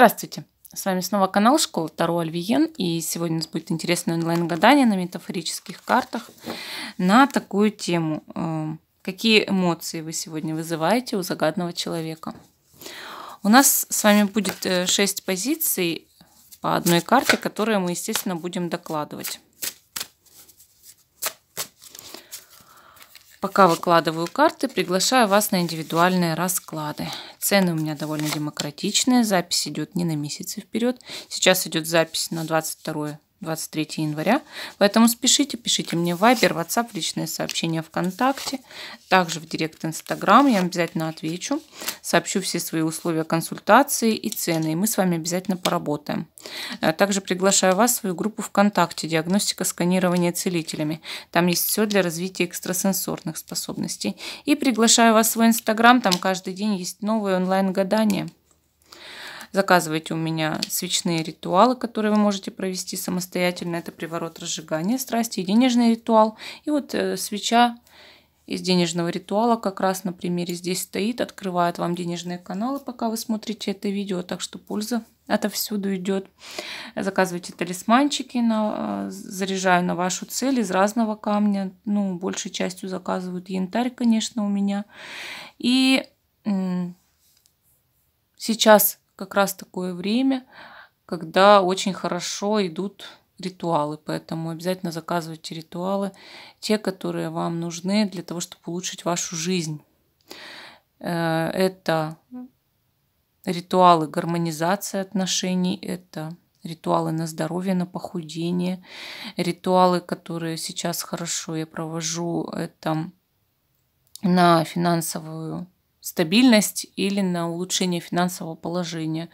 Здравствуйте! С вами снова канал Школа Таро Альвиен, и сегодня у нас будет интересное онлайн-гадание на метафорических картах на такую тему. Эм, какие эмоции вы сегодня вызываете у загадного человека? У нас с вами будет 6 э, позиций по одной карте, которые мы, естественно, будем докладывать. Пока выкладываю карты, приглашаю вас на индивидуальные расклады. Цены у меня довольно демократичные, запись идет не на месяцы вперед. Сейчас идет запись на 22 23 января. Поэтому спешите, пишите мне вайбер, ватсап, WhatsApp, личные сообщения ВКонтакте, также в Директ Инстаграм. Я обязательно отвечу, сообщу все свои условия консультации и цены, и мы с вами обязательно поработаем. Э, также приглашаю вас в свою группу ВКонтакте «Диагностика сканирования целителями». Там есть все для развития экстрасенсорных способностей. И приглашаю вас в свой Инстаграм, там каждый день есть новые онлайн-гадания. Заказывайте у меня свечные ритуалы, которые вы можете провести самостоятельно. Это приворот разжигания страсти и денежный ритуал. И вот э, свеча из денежного ритуала как раз на примере здесь стоит, открывает вам денежные каналы, пока вы смотрите это видео, так что польза отовсюду идет. Заказывайте талисманчики, на, э, заряжаю на вашу цель из разного камня. Ну, большей частью заказывают янтарь, конечно, у меня. И сейчас как раз такое время, когда очень хорошо идут ритуалы, поэтому обязательно заказывайте ритуалы, те, которые вам нужны для того, чтобы улучшить вашу жизнь. Э, это ритуалы гармонизации отношений, это ритуалы на здоровье, на похудение, ритуалы, которые сейчас хорошо я провожу, это на финансовую стабильность или на улучшение финансового положения.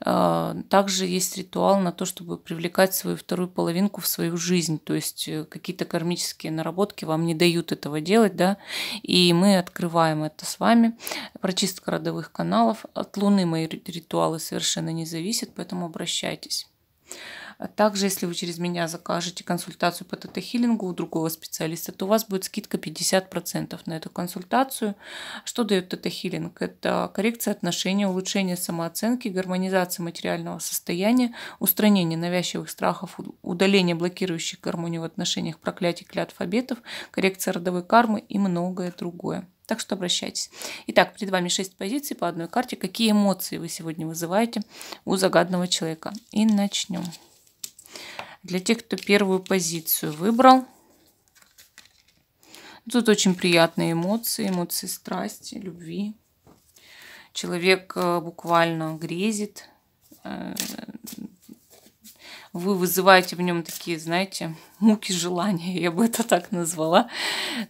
А, также есть ритуал на то, чтобы привлекать свою вторую половинку в свою жизнь, то есть э, какие-то кармические наработки вам не дают этого делать, да, и мы открываем это с вами. Прочистка родовых каналов от Луны мои ритуалы совершенно не зависят, поэтому обращайтесь. А также, если вы через меня закажете консультацию по тета-хиллингу у другого специалиста, то у вас будет скидка 50% на эту консультацию. Что дает тета-хиллинг? Это коррекция отношений, улучшение самооценки, гармонизация материального состояния, устранение навязчивых страхов, удаление блокирующих гармонию в отношениях, проклятий, клятв, обетов, коррекция родовой кармы и многое другое. Так что обращайтесь. Итак, перед вами 6 позиций по одной карте. Какие эмоции вы сегодня вызываете у загадного человека? И начнем. Для тех, кто первую позицию выбрал. Тут очень приятные эмоции, эмоции страсти, любви. Человек э, буквально грезит. Э, вы вызываете в нем такие, знаете, муки желания, я бы это так назвала,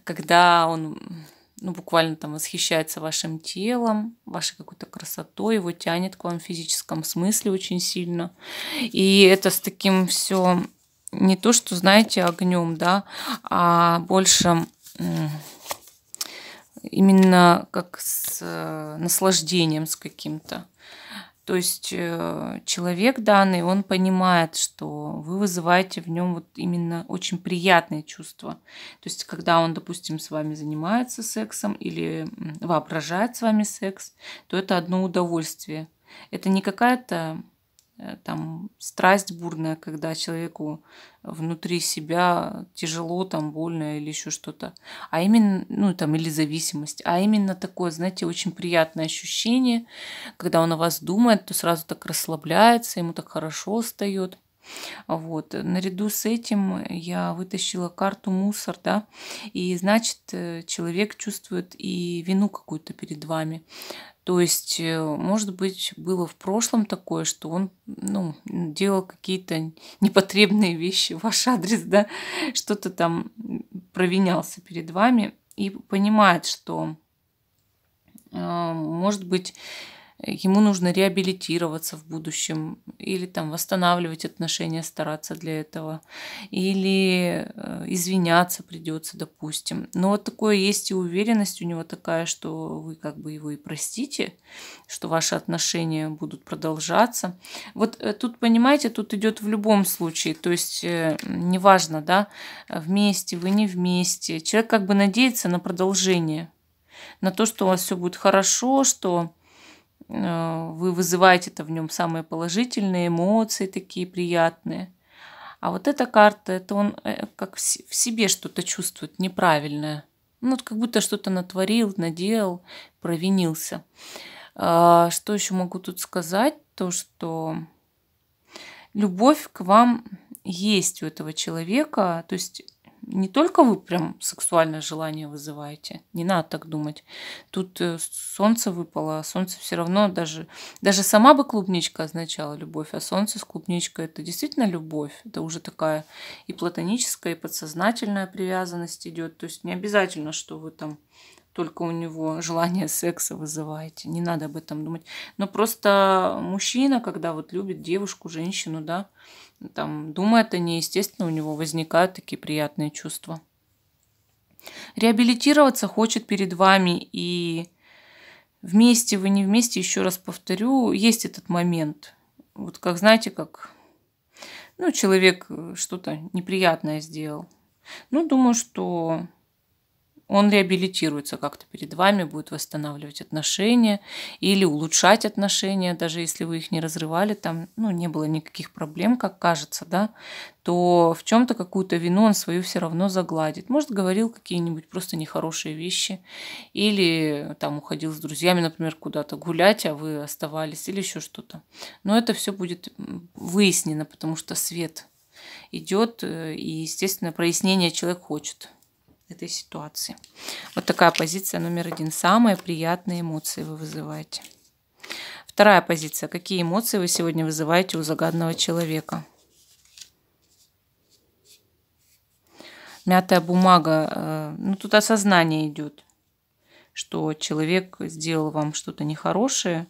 когда он ну, буквально там восхищается вашим телом, вашей какой-то красотой, его тянет к вам в физическом смысле очень сильно. И это с таким все не то, что, знаете, огнем, да, а больше именно как с э, наслаждением с каким-то. То есть э, человек данный, он понимает, что вы вызываете в нем вот именно очень приятные чувства. То есть, когда он, допустим, с вами занимается сексом или воображает с вами секс, то это одно удовольствие. Это не какая-то Э, там страсть бурная, когда человеку внутри себя тяжело, там больно или еще что-то, а именно, ну там или зависимость, а именно такое, знаете, очень приятное ощущение, когда он о вас думает, то сразу так расслабляется, ему так хорошо встает. Вот. Наряду с этим я вытащила карту мусор, да, и значит э, человек чувствует и вину какую-то перед вами. То есть, э, может быть, было в прошлом такое, что он ну, делал какие-то непотребные вещи в ваш адрес, да, что-то там провинялся перед вами и понимает, что, э, может быть, ему нужно реабилитироваться в будущем, или там восстанавливать отношения, стараться для этого, или э, извиняться придется, допустим. Но вот такое есть и уверенность у него такая, что вы как бы его и простите, что ваши отношения будут продолжаться. Вот э, тут, понимаете, тут идет в любом случае, то есть э, неважно, да, вместе вы не вместе. Человек как бы надеется на продолжение, на то, что у вас все будет хорошо, что Э, вы вызываете это в нем самые положительные эмоции, такие приятные. А вот эта карта, это он э, как в себе что-то чувствует неправильное. Ну, вот как будто что-то натворил, наделал, провинился. А, что еще могу тут сказать? То, что любовь к вам есть у этого человека. То есть не только вы прям сексуальное желание вызываете, не надо так думать. Тут э, солнце выпало, а солнце все равно даже, даже сама бы клубничка означала любовь, а солнце с клубничкой это действительно любовь, это уже такая и платоническая, и подсознательная привязанность идет, то есть не обязательно, что вы там только у него желание секса вызываете, не надо об этом думать. Но просто мужчина, когда вот любит девушку, женщину, да, там, думает о ней, естественно, у него возникают такие приятные чувства. Реабилитироваться хочет перед вами, и вместе вы не вместе, еще раз повторю, есть этот момент. Вот как, знаете, как ну, человек что-то неприятное сделал. Ну, думаю, что он реабилитируется как-то перед вами, будет восстанавливать отношения или улучшать отношения, даже если вы их не разрывали, там ну, не было никаких проблем, как кажется, да, то в чем-то какую-то вину он свою все равно загладит. Может, говорил какие-нибудь просто нехорошие вещи, или там уходил с друзьями, например, куда-то гулять, а вы оставались, или еще что-то. Но это все будет выяснено, потому что свет идет, э, и, естественно, прояснение человек хочет этой ситуации. Вот такая позиция номер один. Самые приятные эмоции вы вызываете. Вторая позиция. Какие эмоции вы сегодня вызываете у загадного человека? Мятая бумага. Э, ну, тут осознание идет, что человек сделал вам что-то нехорошее.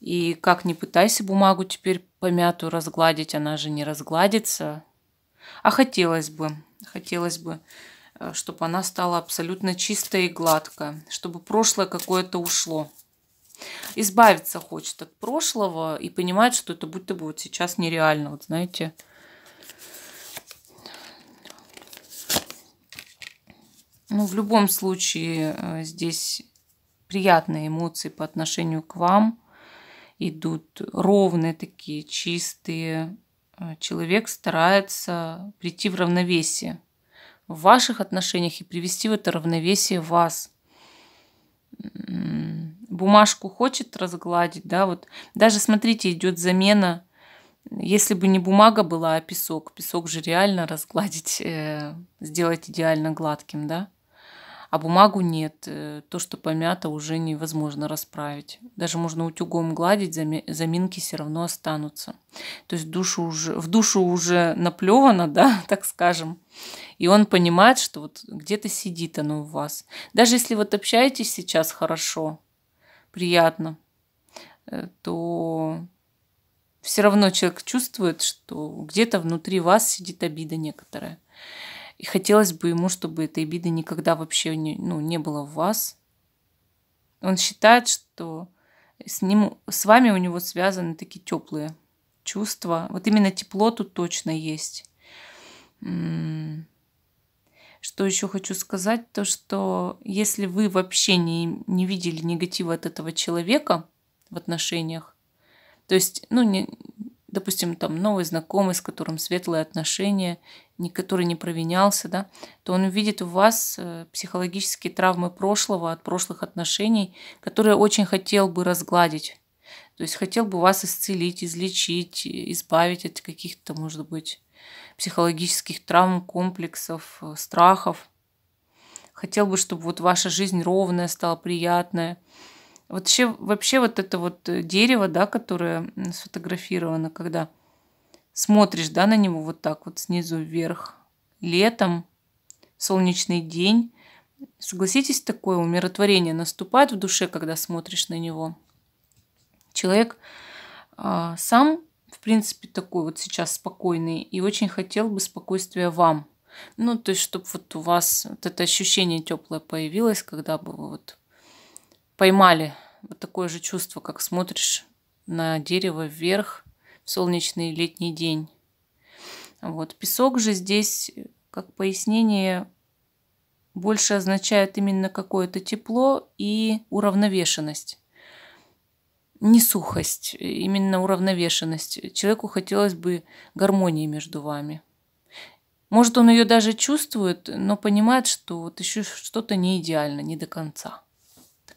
И как не пытайся бумагу теперь помятую разгладить, она же не разгладится. А хотелось бы, хотелось бы Э, чтобы она стала абсолютно чистая и гладкая, чтобы прошлое какое-то ушло. Избавиться хочет от прошлого и понимает, что это будто бы вот сейчас нереально, вот знаете. Ну, в любом случае, э, здесь приятные эмоции по отношению к вам идут ровные такие, чистые. Э, человек старается прийти в равновесие в ваших отношениях и привести в это равновесие вас. Бумажку хочет разгладить, да, вот даже смотрите, идет замена. Если бы не бумага была, а песок. Песок же реально разгладить, э, сделать идеально гладким, да а бумагу нет. Э, то, что помято, уже невозможно расправить. Даже можно утюгом гладить, заминки все равно останутся. То есть душу уже, в душу уже наплевано, да, так скажем. И он понимает, что вот где-то сидит оно у вас. Даже если вот общаетесь сейчас хорошо, приятно, э, то все равно человек чувствует, что где-то внутри вас сидит обида некоторая. И хотелось бы ему, чтобы этой обиды никогда вообще не, ну, не было в вас. Он считает, что с, ним, с вами у него связаны такие теплые чувства. Вот именно тепло тут точно есть. Что еще хочу сказать, то что если вы вообще не, не видели негатива от этого человека в отношениях, то есть, ну, не, допустим, там новый знакомый, с которым светлые отношения, который не провинялся, да, то он видит у вас э, психологические травмы прошлого, от прошлых отношений, которые очень хотел бы разгладить. То есть хотел бы вас исцелить, излечить, избавить от каких-то, может быть, психологических травм, комплексов, э, страхов. Хотел бы, чтобы вот ваша жизнь ровная стала, приятная. Вообще, вообще вот это вот э, дерево, да, которое сфотографировано, когда смотришь, да, на него вот так вот снизу вверх, летом, солнечный день. Согласитесь, такое умиротворение наступает в душе, когда смотришь на него. Человек э, сам, в принципе, такой вот сейчас спокойный и очень хотел бы спокойствия вам. Ну, то есть, чтобы вот у вас вот это ощущение теплое появилось, когда бы вы вот поймали. Вот такое же чувство, как смотришь на дерево вверх в солнечный летний день. Вот. Песок же здесь, как пояснение, больше означает именно какое-то тепло и уравновешенность. Не сухость, именно уравновешенность. Человеку хотелось бы гармонии между вами. Может, он ее даже чувствует, но понимает, что вот еще что-то не идеально, не до конца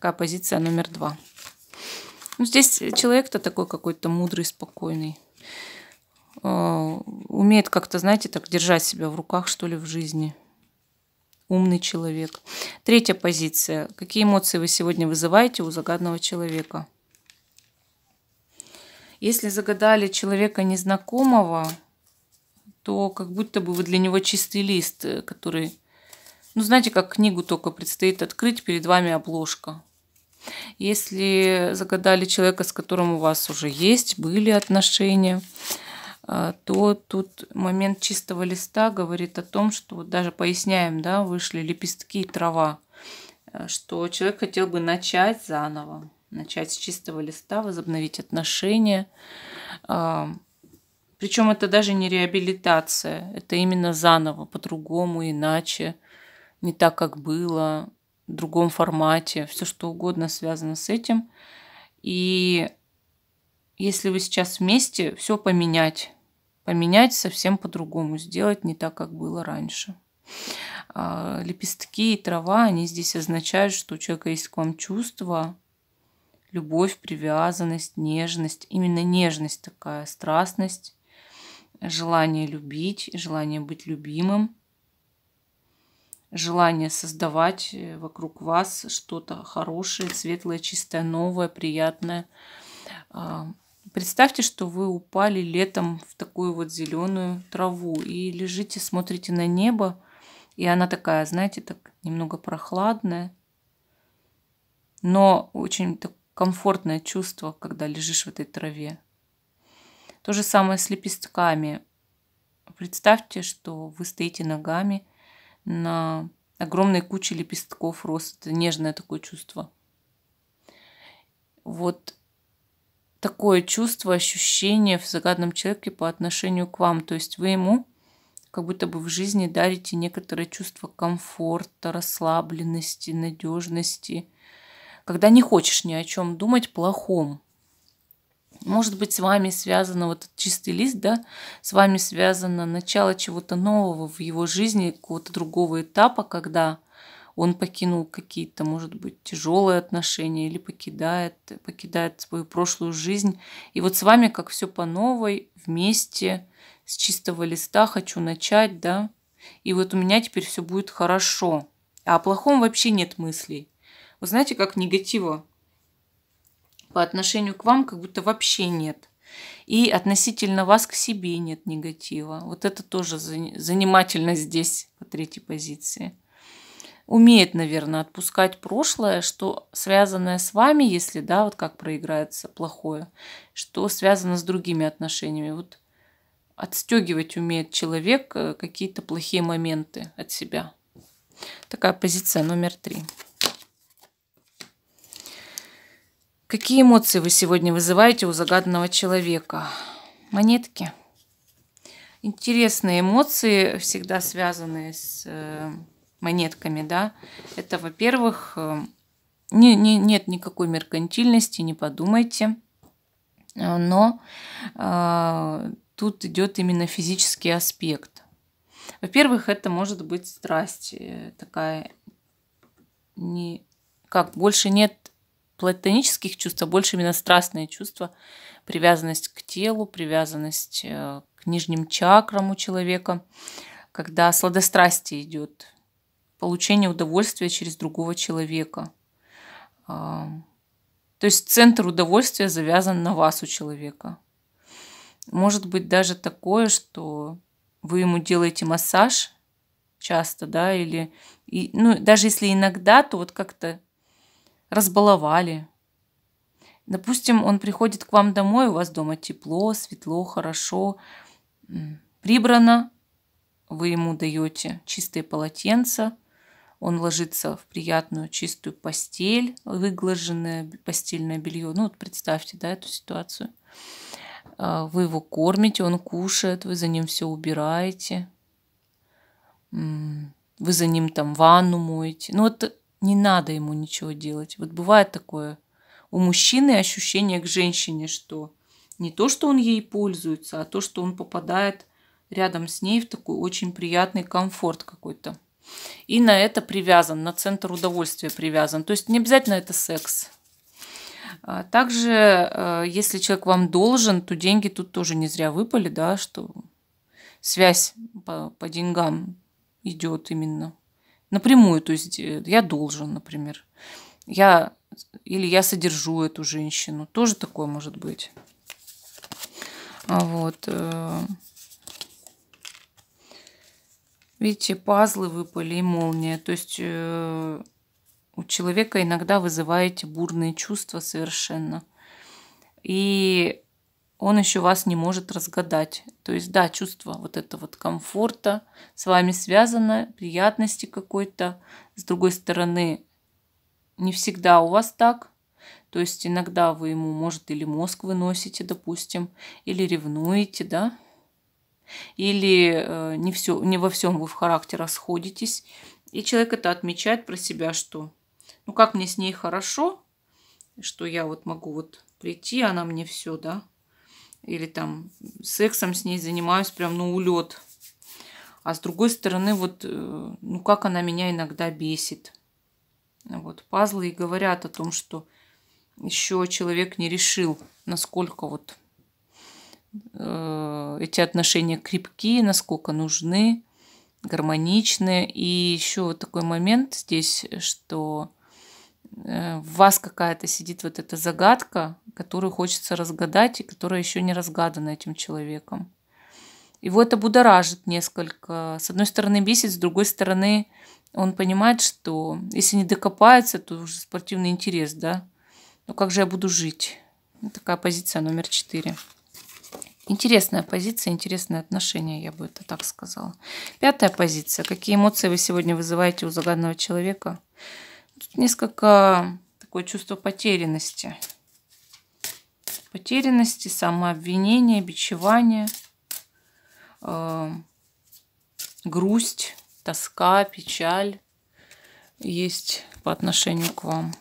такая позиция номер два. Ну, здесь человек-то такой какой-то мудрый, спокойный. Э, умеет как-то, знаете, так держать себя в руках, что ли, в жизни. Умный человек. Третья позиция. Какие эмоции вы сегодня вызываете у загадного человека? Если загадали человека незнакомого, то как будто бы вы для него чистый лист, э, который, ну знаете, как книгу только предстоит открыть, перед вами обложка – если загадали человека, с которым у вас уже есть, были отношения, э, то тут момент чистого листа говорит о том, что вот даже поясняем, да, вышли лепестки и трава, э, что человек хотел бы начать заново, начать с чистого листа, возобновить отношения. Э, Причем это даже не реабилитация, это именно заново, по-другому, иначе, не так, как было, другом формате, все что угодно связано с этим. И если вы сейчас вместе, все поменять. Поменять совсем по-другому, сделать не так, как было раньше. А, лепестки и трава, они здесь означают, что у человека есть к вам чувство, любовь, привязанность, нежность. Именно нежность такая, страстность, желание любить, желание быть любимым – желание создавать э, вокруг вас что-то хорошее, светлое, чистое, новое, приятное. А, представьте, что вы упали летом в такую вот зеленую траву и лежите, смотрите на небо, и она такая, знаете, так немного прохладная, но очень так комфортное чувство, когда лежишь в этой траве. То же самое с лепестками. Представьте, что вы стоите ногами – на огромной куче лепестков рос. Это нежное такое чувство. Вот такое чувство, ощущение в загадном человеке по отношению к вам. То есть вы ему как будто бы в жизни дарите некоторое чувство комфорта, расслабленности, надежности, когда не хочешь ни о чем думать плохом. Может быть, с вами связано вот этот чистый лист, да, с вами связано начало чего-то нового в его жизни, какого-то другого этапа, когда он покинул какие-то, может быть, тяжелые отношения или покидает, покидает свою прошлую жизнь. И вот с вами как все по новой, вместе, с чистого листа хочу начать, да, и вот у меня теперь все будет хорошо. А о плохом вообще нет мыслей. Вы знаете, как негатива по отношению к вам как будто вообще нет. И относительно вас к себе нет негатива. Вот это тоже занимательно здесь, по третьей позиции. Умеет, наверное, отпускать прошлое, что связанное с вами, если, да, вот как проиграется плохое, что связано с другими отношениями. Вот отстегивать умеет человек э, какие-то плохие моменты от себя. Такая позиция номер три. Какие эмоции вы сегодня вызываете у загаданного человека? Монетки. Интересные эмоции, всегда связаны с э, монетками, да. Это, во-первых, э, не, не, нет никакой меркантильности, не подумайте. Э, но э, тут идет именно физический аспект. Во-первых, это может быть страсть такая, не, как больше нет платонических чувств, а больше именно страстные чувства. Привязанность к телу, привязанность э, к нижним чакрам у человека, когда сладострастие идет, получение удовольствия через другого человека. А, то есть центр удовольствия завязан на вас у человека. Может быть даже такое, что вы ему делаете массаж часто, да, или и, ну, даже если иногда, то вот как-то разбаловали. Допустим, он приходит к вам домой, у вас дома тепло, светло, хорошо, прибрано, вы ему даете чистые полотенца, он ложится в приятную чистую постель, выглаженное постельное белье. Ну вот представьте, да, эту ситуацию. А, вы его кормите, он кушает, вы за ним все убираете, вы за ним там ванну моете. Ну вот не надо ему ничего делать. Вот бывает такое у мужчины ощущение к женщине, что не то, что он ей пользуется, а то, что он попадает рядом с ней в такой очень приятный комфорт какой-то. И на это привязан, на центр удовольствия привязан. То есть не обязательно это секс. А также, э, если человек вам должен, то деньги тут тоже не зря выпали, да, что связь по, по деньгам идет именно напрямую, то есть э, я должен, например, я или я содержу эту женщину, тоже такое может быть. Вот. Э, видите, пазлы выпали и молния. То есть э, у человека иногда вызываете бурные чувства совершенно. И он еще вас не может разгадать. То есть, да, чувство вот этого вот комфорта с вами связано, приятности какой-то. С другой стороны, не всегда у вас так. То есть иногда вы ему, может, или мозг выносите, допустим, или ревнуете, да, или э, не, все, не во всем вы в характере расходитесь. И человек это отмечает про себя, что ну как мне с ней хорошо, что я вот могу вот прийти, она мне все, да, или там сексом с ней занимаюсь прям на ну, улет. А с другой стороны, вот, э, ну, как она меня иногда бесит. Вот, пазлы и говорят о том, что еще человек не решил, насколько вот э, эти отношения крепкие, насколько нужны, гармоничные И еще вот такой момент здесь, что э, в вас какая-то сидит вот эта загадка, которую хочется разгадать и которая еще не разгадана этим человеком. Его это будоражит несколько. С одной стороны бесит, с другой стороны он понимает, что если не докопается, то уже спортивный интерес, да? Ну как же я буду жить? Такая позиция номер четыре. Интересная позиция, интересное отношение, я бы это так сказала. Пятая позиция. Какие эмоции вы сегодня вызываете у загадного человека? Тут несколько такое чувство потерянности потерянности, самообвинения, бичевания, э, грусть, тоска, печаль есть по отношению к вам.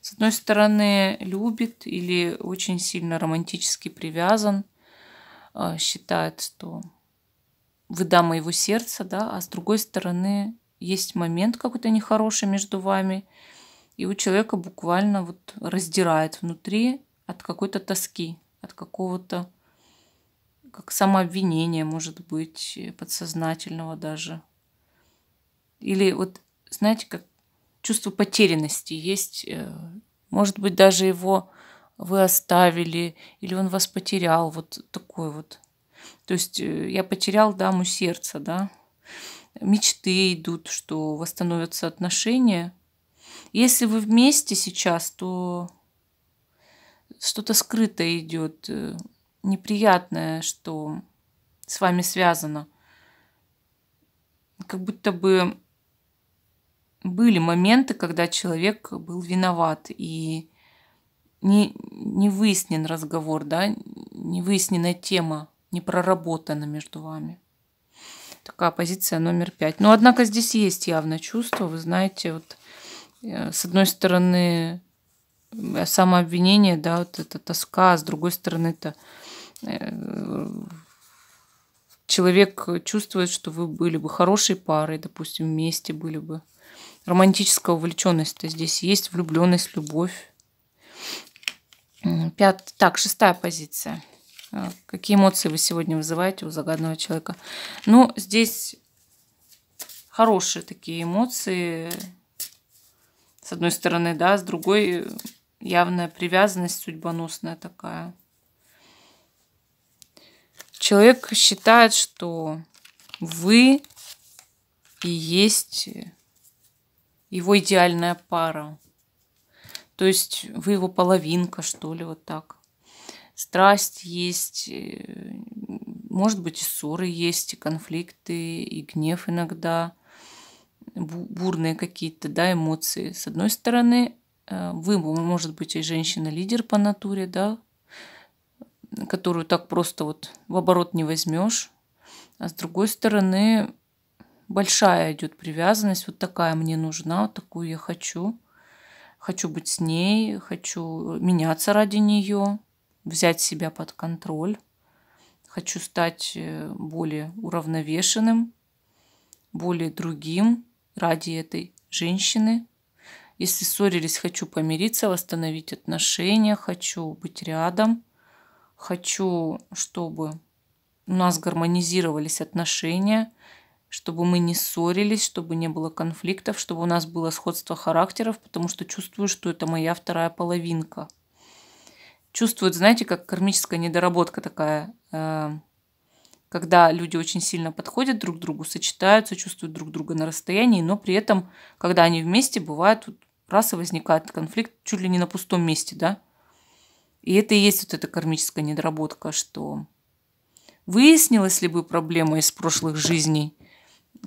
С одной стороны, любит или очень сильно романтически привязан, э, считает, что вы дама его сердца, да, а с другой стороны, есть момент какой-то нехороший между вами – и у человека буквально вот раздирает внутри от какой-то тоски, от какого-то как самообвинения, может быть, подсознательного даже. Или вот, знаете, как чувство потерянности есть. Э, может быть, даже его вы оставили, или он вас потерял, вот такой вот. То есть э, я потерял даму сердца, да. Мечты идут, что восстановятся отношения – если вы вместе сейчас, то что-то скрытое идет, э, неприятное, что с вами связано. Как будто бы были моменты, когда человек был виноват и не, не выяснен разговор, да, не выяснена тема, не проработана между вами. Такая позиция номер пять. Но, однако, здесь есть явно чувство, вы знаете, вот Э, с одной стороны, э, самообвинение, да, вот эта тоска, а с другой стороны, это э, человек чувствует, что вы были бы хорошей парой, допустим, вместе были бы. Романтическая увлеченность-то здесь есть, влюбленность, любовь. Пят... Так, шестая позиция. Какие эмоции вы сегодня вызываете у загадного человека? Ну, здесь хорошие такие эмоции, с одной стороны, да, с другой э, явная привязанность судьбоносная такая. Человек считает, что вы и есть э, его идеальная пара. То есть вы его половинка, что ли, вот так. Страсть есть, э, может быть, и ссоры есть, и конфликты, и гнев иногда – бурные какие-то да, эмоции. С одной стороны, э, вы, может быть, и женщина-лидер по натуре, да, которую так просто вот в оборот не возьмешь. А с другой стороны, большая идет привязанность, вот такая мне нужна, вот такую я хочу. Хочу быть с ней, хочу меняться ради нее, взять себя под контроль. Хочу стать э, более уравновешенным, более другим, ради этой женщины. Если ссорились, хочу помириться, восстановить отношения, хочу быть рядом, хочу, чтобы у нас гармонизировались отношения, чтобы мы не ссорились, чтобы не было конфликтов, чтобы у нас было сходство характеров, потому что чувствую, что это моя вторая половинка. Чувствует, знаете, как кармическая недоработка такая. Э, когда люди очень сильно подходят друг к другу, сочетаются, чувствуют друг друга на расстоянии, но при этом, когда они вместе, бывает вот, раз и возникает конфликт чуть ли не на пустом месте, да? И это и есть вот эта кармическая недоработка, что выяснилась ли бы проблема из прошлых жизней,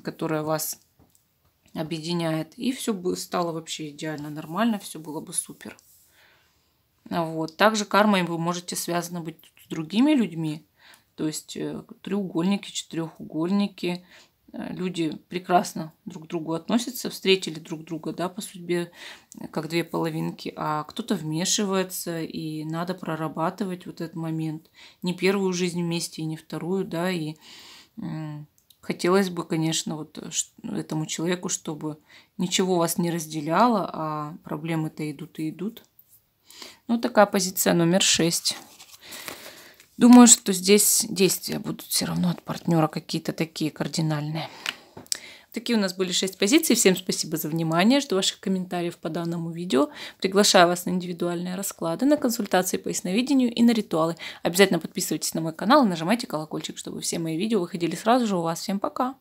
которая вас объединяет, и все бы стало вообще идеально, нормально, все было бы супер. Вот. Также кармой вы можете связаны быть с другими людьми, то есть э, треугольники, четырехугольники. Э, люди прекрасно друг к другу относятся, встретили друг друга да, по судьбе, э, как две половинки, а кто-то вмешивается, и надо прорабатывать вот этот момент. Не первую жизнь вместе, и не вторую, да, и хотелось бы, конечно, вот этому человеку, чтобы ничего вас не разделяло, а проблемы-то идут и идут. Ну, такая позиция номер шесть. Думаю, что здесь действия будут все равно от партнера какие-то такие кардинальные. Такие у нас были 6 позиций. Всем спасибо за внимание. Жду ваших комментариев по данному видео. Приглашаю вас на индивидуальные расклады, на консультации по ясновидению и на ритуалы. Обязательно подписывайтесь на мой канал и нажимайте колокольчик, чтобы все мои видео выходили сразу же у вас. Всем пока!